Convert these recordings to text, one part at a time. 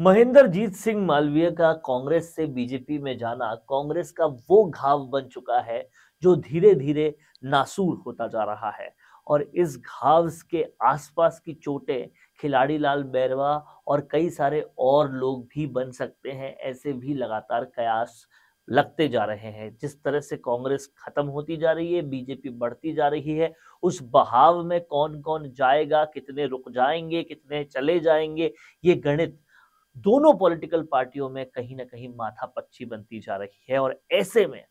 महेंद्रजीत सिंह मालवीय का कांग्रेस से बीजेपी में जाना कांग्रेस का वो घाव बन चुका है जो धीरे धीरे नासूर होता जा रहा है और इस घाव के आसपास की चोटें खिलाड़ी लाल बैरवा और कई सारे और लोग भी बन सकते हैं ऐसे भी लगातार कयास लगते जा रहे हैं जिस तरह से कांग्रेस खत्म होती जा रही है बीजेपी बढ़ती जा रही है उस बहाव में कौन कौन जाएगा कितने रुक जाएंगे कितने चले जाएंगे ये गणित दोनों पॉलिटिकल पार्टियों में कहीं ना कहीं माथा पच्ची बनती जा रही है और ऐसे में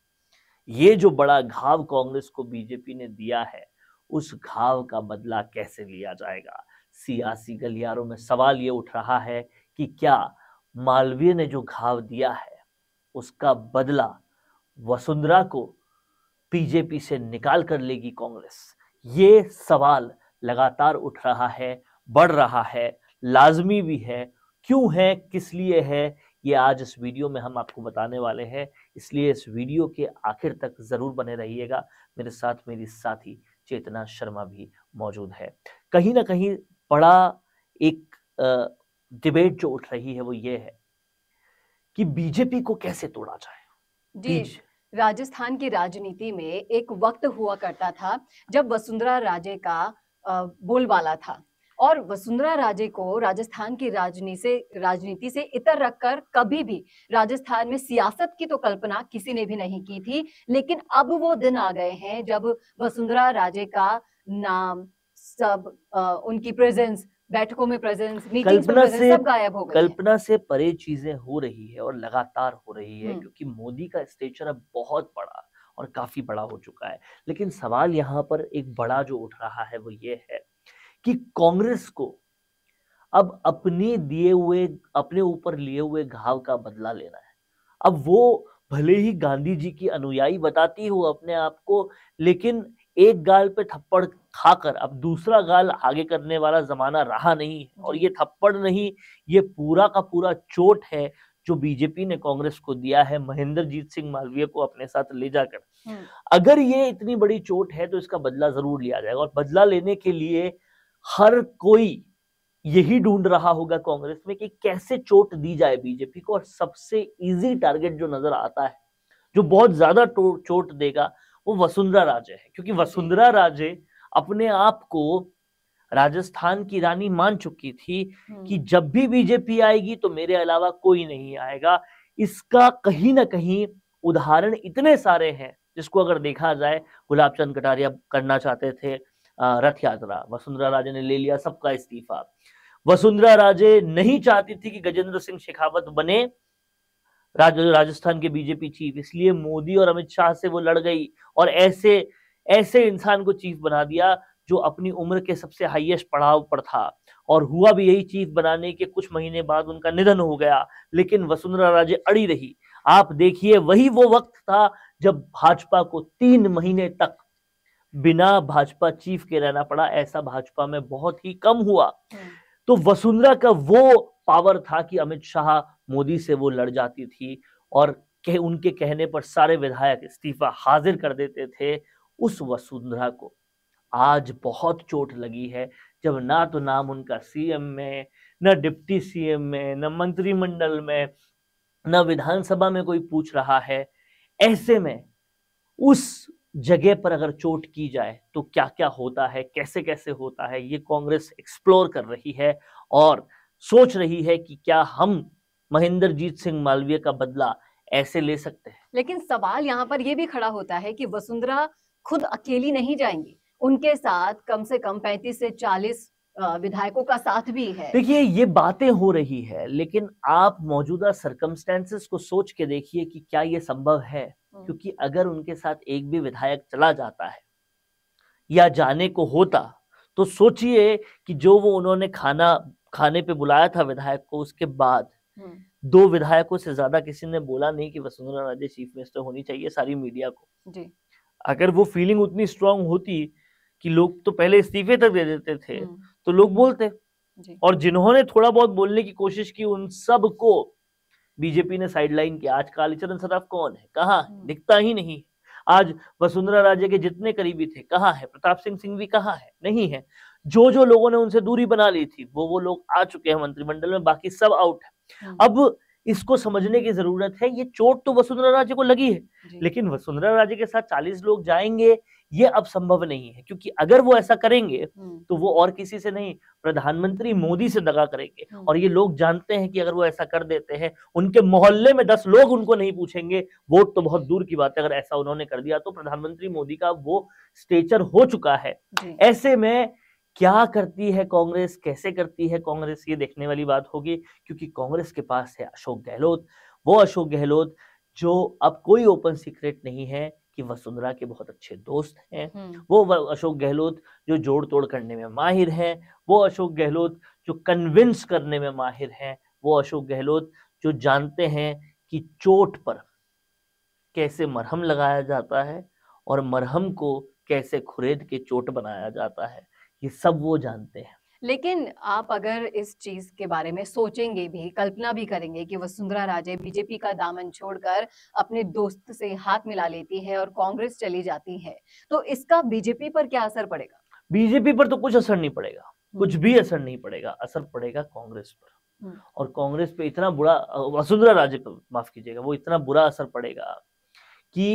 ये जो बड़ा घाव कांग्रेस को बीजेपी ने दिया है उस घाव का बदला कैसे लिया जाएगा सियासी गलियारों में सवाल ये उठ रहा है कि क्या मालवीय ने जो घाव दिया है उसका बदला वसुंधरा को बीजेपी से निकाल कर लेगी कांग्रेस ये सवाल लगातार उठ रहा है बढ़ रहा है लाजमी भी है क्यों है किस लिए है ये आज इस वीडियो में हम आपको बताने वाले हैं इसलिए इस वीडियो के आखिर तक ज़रूर बने रहिएगा मेरे साथ मेरी साथी चेतना शर्मा भी मौजूद है कहीं ना कहीं बड़ा एक डिबेट जो उठ रही है वो ये है कि बीजेपी को कैसे तोड़ा जाए जी राजस्थान की राजनीति में एक वक्त हुआ करता था जब वसुंधरा राजे का बोलबाला था और वसुंधरा राजे को राजस्थान की राजनीति से राजनीति से इतर रखकर कभी भी राजस्थान में सियासत की तो कल्पना किसी ने भी नहीं की थी लेकिन अब वो दिन आ गए हैं जब वसुंधरा राजे का नाम सब आ, उनकी प्रेजेंस बैठकों में प्रेजेंस कल्पना में प्रेजेंस सब गायब हो गई कल्पना से परे चीजें हो रही है और लगातार हो रही है हम्म। क्योंकि मोदी का स्टेचर अब बहुत बड़ा और काफी बड़ा हो चुका है लेकिन सवाल यहाँ पर एक बड़ा जो उठ रहा है वो ये है कि कांग्रेस को अब अपने दिए हुए अपने ऊपर लिए हुए घाव का बदला लेना है अब वो भले ही गांधी जी की अनुयायी बताती हो अपने आप को लेकिन एक गाल पे थप्पड़ खाकर अब दूसरा गाल आगे करने वाला जमाना रहा नहीं और ये थप्पड़ नहीं ये पूरा का पूरा चोट है जो बीजेपी ने कांग्रेस को दिया है महेंद्र जीत सिंह मालवीय को अपने साथ ले जाकर हम्म। अगर ये इतनी बड़ी चोट है तो इसका बदला जरूर लिया जाएगा और बदला लेने के लिए हर कोई यही ढूंढ रहा होगा कांग्रेस में कि कैसे चोट दी जाए बीजेपी को और सबसे इजी टारगेट जो नजर आता है जो बहुत ज्यादा चोट देगा वो वसुंधरा राजे है क्योंकि वसुंधरा राजे अपने आप को राजस्थान की रानी मान चुकी थी हम्म। कि जब भी बीजेपी आएगी तो मेरे अलावा कोई नहीं आएगा इसका कहीं ना कहीं उदाहरण इतने सारे हैं जिसको अगर देखा जाए गुलाब चंद कटारिया करना चाहते थे रथ यात्रा वसुंधरा राजे ने ले लिया सबका इस्तीफा वसुंधरा राजे नहीं चाहती थी कि गजेंद्र सिंह शेखावत बने राज, राजस्थान के बीजेपी चीफ इसलिए मोदी और अमित शाह से वो लड़ गई और ऐसे ऐसे इंसान को चीफ बना दिया जो अपनी उम्र के सबसे हाईएस्ट पड़ाव पर था और हुआ भी यही चीफ बनाने के कुछ महीने बाद उनका निधन हो गया लेकिन वसुंधरा राजे अड़ी रही आप देखिए वही वो वक्त था जब भाजपा को तीन महीने तक बिना भाजपा चीफ के रहना पड़ा ऐसा भाजपा में बहुत ही कम हुआ हम्म। तो वसुंधरा का वो पावर था कि अमित शाह मोदी से वो लड़ जाती थी और के उनके कहने पर सारे विधायक इस्तीफा हाजिर कर देते थे उस वसुंधरा को आज बहुत चोट लगी है जब ना तो नाम उनका सीएम में न डिप्टी सीएम में न मंत्रिमंडल में न विधानसभा में कोई पूछ रहा है ऐसे में उस जगह पर अगर चोट की जाए तो क्या क्या होता है कैसे कैसे होता है ये कांग्रेस एक्सप्लोर कर रही है और सोच रही है कि क्या हम महेंद्रजीत सिंह मालवीय का बदला ऐसे ले सकते हैं लेकिन सवाल यहाँ पर यह भी खड़ा होता है कि वसुंधरा खुद अकेली नहीं जाएंगी उनके साथ कम से कम 35 से चालीस विधायकों का साथ भी है देखिए ये बातें हो रही है लेकिन आप मौजूदा सरकमस्टेंसेस को सोच के देखिए कि क्या ये संभव है हम्म। क्योंकि अगर उनके साथ एक भी विधायक चला जाता है या जाने को होता तो सोचिए कि जो वो उन्होंने खाना खाने पे बुलाया था विधायक को उसके बाद हम्म। दो विधायकों से ज्यादा किसी ने बोला नहीं कि वसुंधरा राजे चीफ मिनिस्टर होनी चाहिए सारी मीडिया को जी। अगर वो फीलिंग उतनी स्ट्रांग होती कि लोग तो पहले इस्तीफे तक दे देते थे हम्म। तो लोग बोलते और जिन्होंने थोड़ा बहुत बोलने की कोशिश की उन सब को बीजेपी ने साइडलाइन किया आज कालीचरण सराफ कौन है कहा है हम्म। दिखता ही नहीं आज वसुंधरा राजे के जितने करीबी थे कहा है प्रताप सिंह सिंह भी कहा है नहीं है जो जो लोगों ने उनसे दूरी बना ली थी वो वो लोग आ चुके हैं मंत्रिमंडल में बाकी सब आउट है हम्म। अब इसको समझने की जरूरत है ये चोट तो वसुंधरा राजे को लगी है लेकिन वसुंधरा राजे के साथ चालीस लोग जाएंगे ये अब संभव नहीं है क्योंकि अगर वो ऐसा करेंगे हम्म। तो वो और किसी से नहीं प्रधानमंत्री मोदी से दगा करेंगे हम्म। और ये लोग जानते हैं कि अगर वो ऐसा कर देते हैं उनके मोहल्ले में दस लोग उनको नहीं पूछेंगे वोट तो बहुत दूर की बात है अगर ऐसा उन्होंने कर दिया तो प्रधानमंत्री मोदी का वो स्टेचर हो चुका है ऐसे में क्या करती है कांग्रेस कैसे करती है कांग्रेस ये देखने वाली बात होगी क्योंकि कांग्रेस के पास है अशोक गहलोत वो अशोक गहलोत जो अब कोई ओपन सीक्रेट नहीं है कि वसुंधरा के बहुत अच्छे दोस्त हैं वो अशोक गहलोत जो जोड़ तोड़ करने में माहिर हैं वो अशोक गहलोत जो कन्विंस करने में माहिर हैं वो अशोक गहलोत जो जानते हैं कि चोट पर कैसे मरहम लगाया जाता है और मरहम को कैसे खुरेद के चोट बनाया जाता है ये सब वो जानते हैं लेकिन आप अगर इस चीज के बारे में सोचेंगे भी कल्पना भी करेंगे कि वसुंधरा राजे बीजेपी का दामन छोड़कर अपने दोस्त से हाथ मिला लेती है और कांग्रेस चली जाती है तो इसका बीजेपी पर क्या असर पड़ेगा बीजेपी पर तो कुछ असर नहीं पड़ेगा हम्म। कुछ भी असर नहीं पड़ेगा असर पड़ेगा कांग्रेस पर हम्म। और कांग्रेस पे इतना बुरा वसुंधरा राजे पर माफ कीजिएगा वो इतना बुरा असर पड़ेगा कि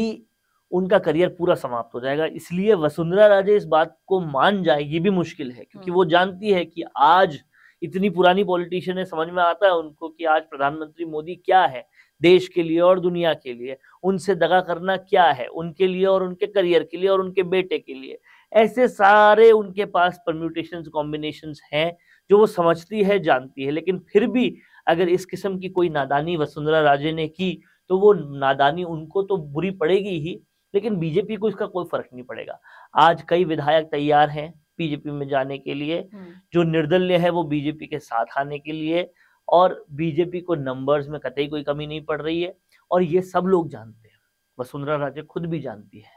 उनका करियर पूरा समाप्त हो जाएगा इसलिए वसुंधरा राजे इस बात को मान जाए ये भी मुश्किल है क्योंकि वो हम्म। जानती है कि आज इतनी पुरानी पॉलिटिशियन है समझ में आता है उनको कि आज प्रधानमंत्री मोदी क्या है देश के लिए और दुनिया के लिए उनसे दगा करना क्या है उनके लिए और उनके करियर के लिए और उनके बेटे के लिए ऐसे सारे उनके पास परम्यूटेशन कॉम्बिनेशन हैं जो वो समझती है जानती है लेकिन फिर भी अगर इस किस्म की कोई नादानी वसुंधरा राजे ने की तो वो नादानी उनको तो बुरी पड़ेगी ही लेकिन बीजेपी को इसका कोई फर्क नहीं पड़ेगा आज कई विधायक तैयार हैं बीजेपी में जाने के लिए हम्म। जो निर्दलीय है वो बीजेपी के साथ आने के लिए और बीजेपी को नंबर्स में कतई कोई कमी नहीं पड़ रही है और ये सब लोग जानते हैं वसुंधरा राजे खुद भी जानती है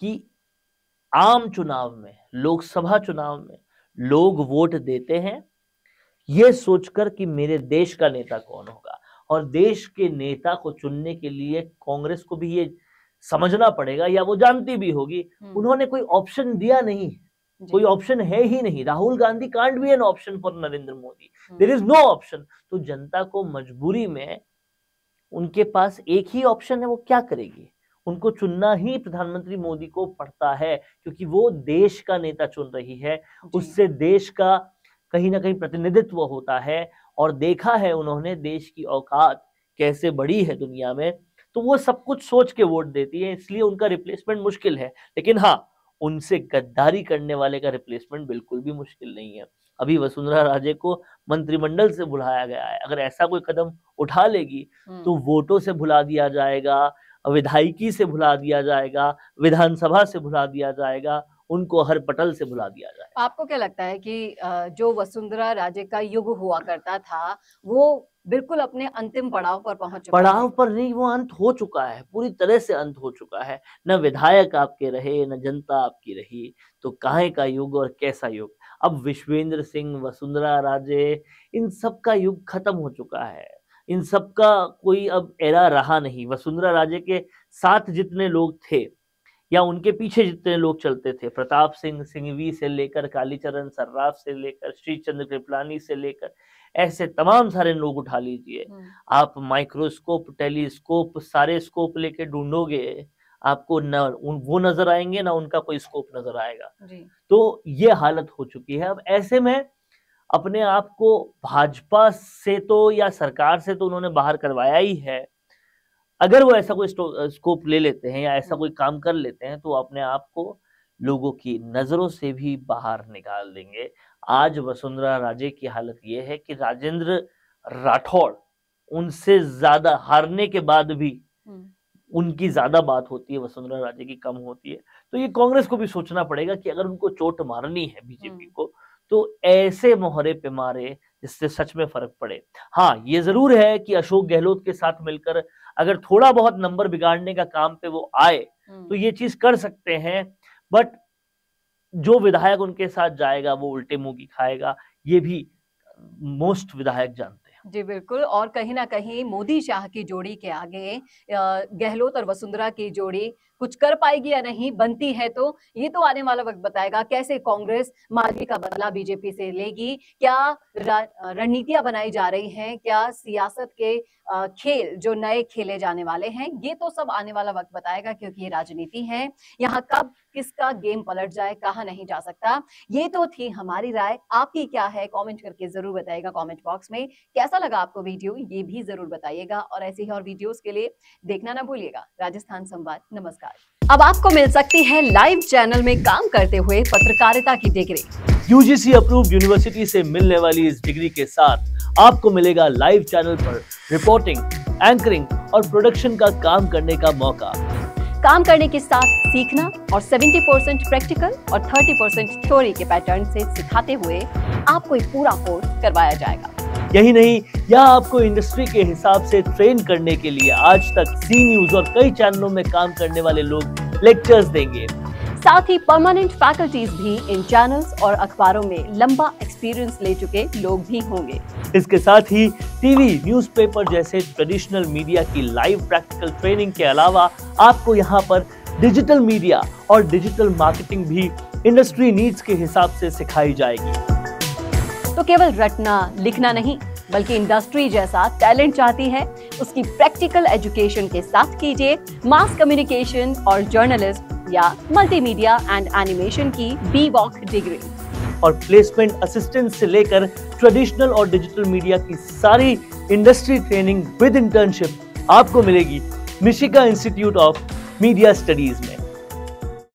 कि आम चुनाव में लोकसभा चुनाव में लोग वोट देते हैं ये सोचकर कि मेरे देश का नेता कौन होगा और देश के नेता को चुनने के लिए कांग्रेस को भी ये समझना पड़ेगा या वो जानती भी होगी हम्म। उन्होंने कोई ऑप्शन दिया नहीं कोई ऑप्शन है ही नहीं Rahul Gandhi can't be an option for Narendra Modi there is no option तो जनता को मजबूरी में उनके पास एक ही ऑप्शन है वो क्या करेगी उनको चुनना ही प्रधानमंत्री मोदी को पड़ता है क्योंकि वो देश का नेता चुन रही है उससे देश का कहीं ना कहीं प्रतिनिधित्व होता है और देखा है उन्होंने देश की औकात कैसे बढ़ी है दुनिया में तो वो सब कुछ सोच के वोट देती है इसलिए उनका रिप्लेसमेंट मुश्किल है लेकिन हाँ उनसे गद्दारी करने वाले का रिप्लेसमेंट बिल्कुल भी मुश्किल नहीं है अभी वसुंधरा राजे को मंत्रिमंडल से बुलाया गया है अगर ऐसा कोई कदम उठा लेगी हम्म। तो वोटों से भुला दिया जाएगा विधायकी से भुला दिया जाएगा विधानसभा से भुला दिया जाएगा उनको हर पटल से भुला दिया जाए आपको क्या लगता है कि जो वसुंधरा राजे का युग हुआ करता था वो बिल्कुल अपने अंतिम पड़ाव पर पहुंच चुका पड़ाव पर नहीं वो अंत हो चुका है पूरी तरह से अंत हो चुका है न विधायक आपके रहे न जनता आपकी रही तो काहे का युग और कैसा युग अब विश्वेंद्र सिंह वसुंधरा राजे इन सब का युग खत्म हो चुका है इन सब का कोई अब एरा रहा नहीं वसुंधरा राजे के साथ जितने लोग थे या उनके पीछे जितने लोग चलते थे प्रताप सिंह सिंघवी से लेकर कालीचरण सर्राफ से लेकर श्री चंद्र कृपलानी से लेकर ऐसे तमाम सारे लोग उठा लीजिए हम्म। आप माइक्रोस्कोप टेलीस्कोप सारे स्कोप लेके ढूंढोगे आपको न वो नजर आएंगे ना उनका कोई स्कोप नजर आएगा तो ये हालत हो चुकी है अब ऐसे में अपने आप को भाजपा से तो या सरकार से तो उन्होंने बाहर करवाया ही है अगर वो ऐसा कोई स्कोप ले लेते हैं या ऐसा हाँ। कोई काम कर लेते हैं तो अपने आप को लोगों की नजरों से भी बाहर निकाल देंगे आज वसुंधरा राजे की हालत यह है कि राजेंद्र राठौड़ उनसे ज्यादा हारने के बाद भी उनकी ज्यादा बात होती है वसुंधरा राजे की कम होती है तो ये कांग्रेस को भी सोचना पड़ेगा कि अगर उनको चोट मारनी है बीजेपी को तो ऐसे मोहरे पे मारे जिससे सच में फर्क पड़े हाँ ये जरूर है कि अशोक गहलोत के साथ मिलकर अगर थोड़ा बहुत नंबर बिगाड़ने का काम पे वो आए हम्म। तो ये चीज कर सकते हैं बट जो विधायक उनके साथ जाएगा वो उल्टे मुंह की खाएगा ये भी मोस्ट विधायक जानते जी बिल्कुल और कहीं ना कहीं मोदी शाह की जोड़ी के आगे गहलोत और वसुंधरा की जोड़ी कुछ कर पाएगी या नहीं बनती है तो ये तो आने वाला वक्त बताएगा कैसे कांग्रेस मालवी का बदला बीजेपी से लेगी क्या रणनीतियां बनाई जा रही हैं क्या सियासत के खेल जो नए खेले जाने वाले हैं ये तो सब आने वाला वक्त बताएगा क्योंकि ये राजनीति है यहाँ कब किसका गेम पलट जाए कहा नहीं जा सकता ये तो थी हमारी राय आपकी क्या है कमेंट करके जरूर बताइएगा कमेंट बॉक्स में कैसा लगा आपको वीडियो ये भी जरूर बताइएगा और ऐसे ही और वीडियोस के लिए देखना ना भूलिएगा राजस्थान संवाद नमस्कार अब आपको मिल सकती है लाइव चैनल में काम करते हुए पत्रकारिता की डिग्री यूजीसी अप्रूव यूनिवर्सिटी से मिलने वाली इस डिग्री के साथ आपको मिलेगा लाइव चैनल पर रिपोर्टिंग एंकरिंग और प्रोडक्शन का काम करने का मौका काम करने के साथ सीखना और 70 परसेंट प्रैक्टिकल और 30 परसेंट थ्योरी के पैटर्न से सिखाते हुए आपको एक पूरा कोर्स करवाया जाएगा यही नहीं यह आपको इंडस्ट्री के हिसाब से ट्रेन करने के लिए आज तक सी न्यूज और कई चैनलों में काम करने वाले लोग लेक्चर्स देंगे साथ ही परमानेंट फैकल्टीज भी इन चैनल्स और अखबारों में लंबा एक्सपीरियंस ले चुके लोग भी होंगे इसके साथ ही टीवी न्यूज़पेपर जैसे ट्रेडिशनल मीडिया की लाइव प्रैक्टिकल ट्रेनिंग के अलावा आपको यहाँ पर डिजिटल मीडिया और डिजिटल मार्केटिंग भी इंडस्ट्री नीड्स के हिसाब से सिखाई जाएगी तो केवल रटना लिखना नहीं बल्कि इंडस्ट्री जैसा टैलेंट चाहती है उसकी प्रैक्टिकल एजुकेशन के साथ कीजिए मास कम्युनिकेशन और जर्नलिस्ट या मल्टीमीडिया एंड एनिमेशन की बी वॉक डिग्री और प्लेसमेंट असिस्टेंट से लेकर ट्रेडिशनल और डिजिटल मीडिया की सारी इंडस्ट्री ट्रेनिंग विद इंटर्नशिप आपको मिलेगी Mishika institute of media studies में